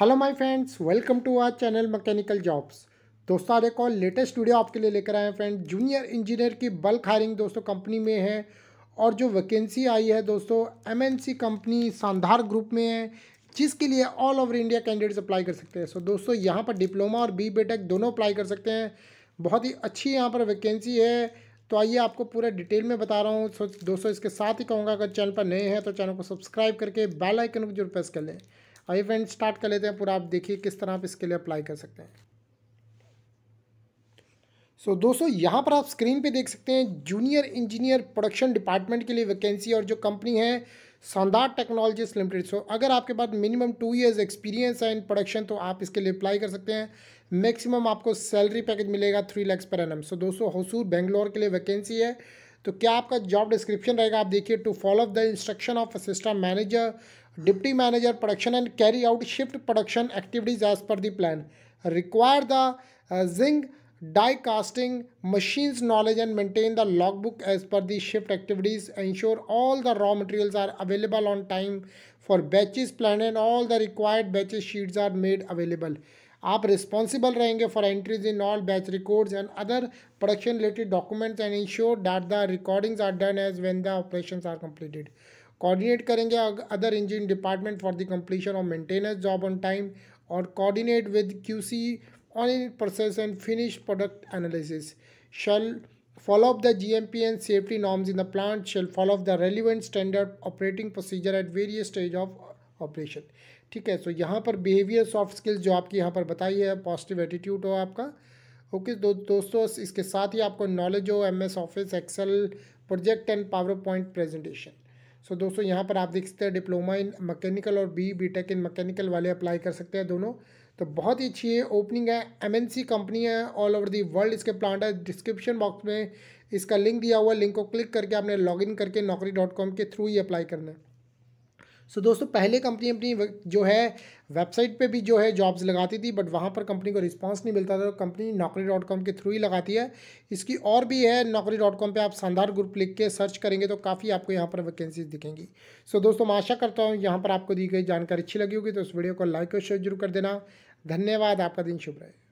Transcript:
hello my friends welcome to our channel mechanical jobs दोस्तों आज एक और लेटेस्ट वीडियो आपके लिए लेकर आए हैं फ्रेंड जूनियर इंजीनियर की बल्क हायरिंग दोस्तों कंपनी में है और जो वैकेंसी आई है दोस्तों एमएनसी कंपनी सांधार ग्रुप में है जिसके लिए all over India candidates apply कर सकते हैं सो दोस्तों यहाँ पर डिप्लोमा और बी दोनों अप्लाई कर सकते हैं बहुत ही अच्छी यहाँ पर वैकेंसी है तो आइए आपको पूरा डिटेल में बता रहा हूँ दोस्तों इसके साथ ही कहूँगा अगर चैनल पर नए हैं तो चैनल को सब्सक्राइब करके बेल को जरूर प्रेस कर लें आइए फ्रेंड स्टार्ट कर लेते हैं पूरा आप देखिए किस तरह आप इसके लिए अप्लाई कर सकते हैं सो so, दोस्तों यहाँ पर आप स्क्रीन पे देख सकते हैं जूनियर इंजीनियर प्रोडक्शन डिपार्टमेंट के लिए वैकेंसी और जो कंपनी है शानदार टेक्नोलॉजीज लिमिटेड सो अगर आपके पास मिनिमम टू इयर्स एक्सपीरियंस है इन प्रोडक्शन तो आप इसके लिए अप्लाई कर सकते हैं मैक्सिमम आपको सैलरी पैकेज मिलेगा थ्री लैक्स पर एन सो दोस्तों हसूर बेंगलोर के लिए वैकेंसी है तो क्या आपका जॉब डिस्क्रिप्शन रहेगा आप देखिए to follow the instruction of assistant manager deputy manager production and carry out shift production activities as per the plan require the zinc die casting machines knowledge and maintain the log book as per the shift activities ensure all the raw material are available on time for batches plan and all the required batches sheets are made available आप responsible रहेंगे for entries in all batch records and other production related documents and ensure that the recordings are done as when the operation are completed coordinate करेंगे other engine department for the completion of maintenance job on time और coordinate with QC on process and finished product analysis shall follow up the GMP and safety norms in the plant shall follow up the relevant standard operating procedure at various stage of operation ठीक है सो यहाँ पर behaviour soft skills जो आपकी यहाँ पर बताई है पॉजिटिव एटीट्यूड हो आपका ओके दो दोस्तों इसके साथ ही आपको नॉलेज हो M S Office Excel Project and PowerPoint presentation so दोस्तों यहाँ पर आप देख सकते हैं डिप्लोमा इन मैकेनिकल और B B tech in mechanical वाले अप्लाई कर सकते हैं दोनों तो बहुत ही अच्छी है ओपनिंग है एम एन सी कंपनी है ऑल ओवर दी वर्ल्ड इसके प्लांट है डिस्क्रिप्शन बॉक्स में इसका लिंक दिया हुआ है लिंक को क्लिक करके आपने लॉग इन करके नौकरी डॉट कॉम के थ्रू ही अप्लाई करना है सो दोस्तों पहले कंपनी अपनी जो है वेबसाइट पे भी जो है जॉब्स लगाती थी बट वहाँ पर कंपनी को रिस्पांस नहीं मिलता था तो कंपनी नौकरी डॉट कॉम के थ्रू ही लगाती है इसकी और भी है नौकरी डॉट कॉम पर आप शानदार ग्रुप लिख के सर्च करेंगे तो काफ़ी आपको यहाँ पर वैकेंसीज दिखेंगी सो दोस्तों मैं आशा करता हूँ यहाँ पर आपको दी गई जानकारी अच्छी लगी होगी तो उस वीडियो को लाइक और शेयर जरूर कर देना धन्यवाद आपका दिन शुभ रहे